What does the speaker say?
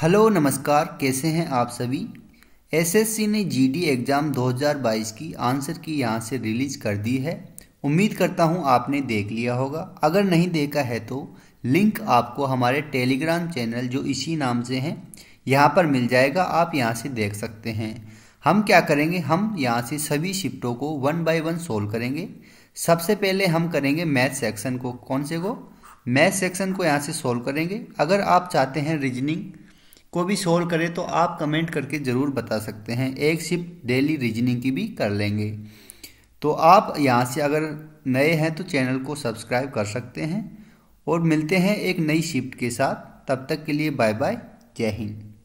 hello नमस्कार कैसे हैं आप सभी एसएससी ने जीडी एग्ज़ाम 2022 की आंसर की यहाँ से रिलीज़ कर दी है उम्मीद करता हूँ आपने देख लिया होगा अगर नहीं देखा है तो लिंक आपको हमारे टेलीग्राम चैनल जो इसी नाम से हैं यहाँ पर मिल जाएगा आप यहाँ से देख सकते हैं हम क्या करेंगे हम यहाँ से सभी शिफ्टों को वन बाय वन सोल्व करेंगे सबसे पहले हम करेंगे मैथ सेक्शन को कौन से को मैथ सेक्शन को यहाँ से सोल्व करेंगे अगर आप चाहते हैं रीजनिंग को भी सोल्व करें तो आप कमेंट करके ज़रूर बता सकते हैं एक शिफ्ट डेली रीजनिंग की भी कर लेंगे तो आप यहाँ से अगर नए हैं तो चैनल को सब्सक्राइब कर सकते हैं और मिलते हैं एक नई शिफ्ट के साथ तब तक के लिए बाय बाय जय हिंद